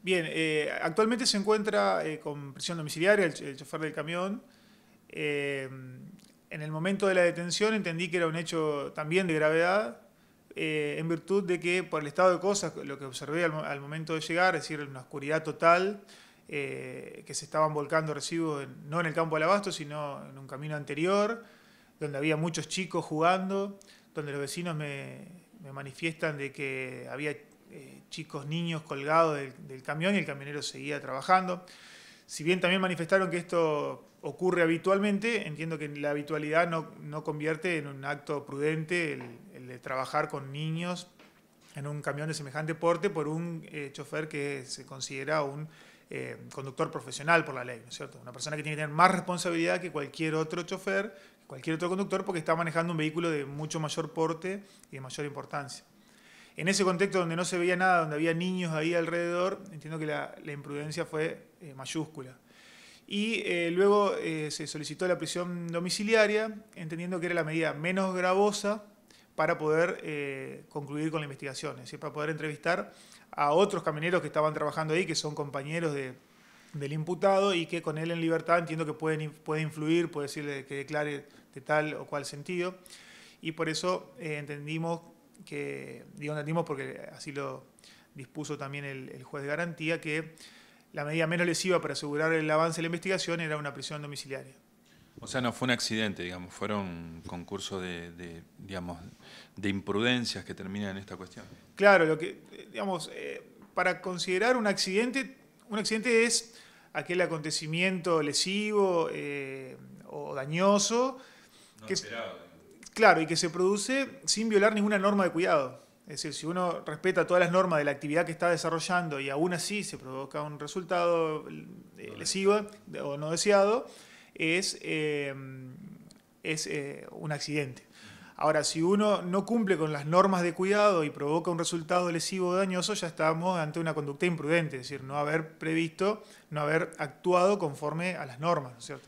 Bien, eh, actualmente se encuentra eh, con prisión domiciliaria el, chofer del camión. Eh, en el momento de la detención entendí que era un hecho también de gravedad, en virtud de que por el estado de cosas, lo que observé al, momento de llegar, es decir, una oscuridad total, que se estaban volcando residuos no en el campo de abasto, sino en un camino anterior, donde había muchos chicos jugando, donde los vecinos me, me manifiestan de que había chicos, niños colgados del, camión y el camionero seguía trabajando. Si bien también manifestaron que esto ocurre habitualmente, entiendo que la habitualidad no, convierte en un acto prudente el, de trabajar con niños en un camión de semejante porte por un eh, chofer que se considera un eh, conductor profesional por la ley, ¿no es cierto? Una persona que tiene que tener más responsabilidad que cualquier otro chofer, cualquier otro conductor, porque está manejando un vehículo de mucho mayor porte y de mayor importancia. En ese contexto donde no se veía nada, donde había niños ahí alrededor, entiendo que la, imprudencia fue eh, mayúscula. Y eh, luego eh, se solicitó la prisión domiciliaria, entendiendo que era la medida menos gravosa para poder concluir con la investigación, es decir, para poder entrevistar a otros camineros que estaban trabajando ahí, que son compañeros del imputado y que con él en libertad entiendo que puede influir, puede decirle que declare de tal o cual sentido. Y por eso entendimos que digo porque así lo dispuso también el, juez de garantía, que la medida menos lesiva para asegurar el avance de la investigación era una prisión domiciliaria. O sea, no fue un accidente, digamos, fueron concursos de, de, digamos, de imprudencias que terminan en esta cuestión. Claro, lo que, digamos, eh, para considerar un accidente, un accidente es aquel acontecimiento lesivo eh, o dañoso. que esperado. Claro, y que se produce sin violar ninguna norma de cuidado. Es decir, si uno respeta todas las normas de la actividad que está desarrollando y aún así se provoca un resultado eh, lesivo o no deseado, es, eh, es eh, un accidente. Ahora, si uno no cumple con las normas de cuidado y provoca un resultado lesivo o dañoso, ya estamos ante una conducta imprudente, es decir, no haber previsto, no haber actuado conforme a las normas, ¿no es cierto?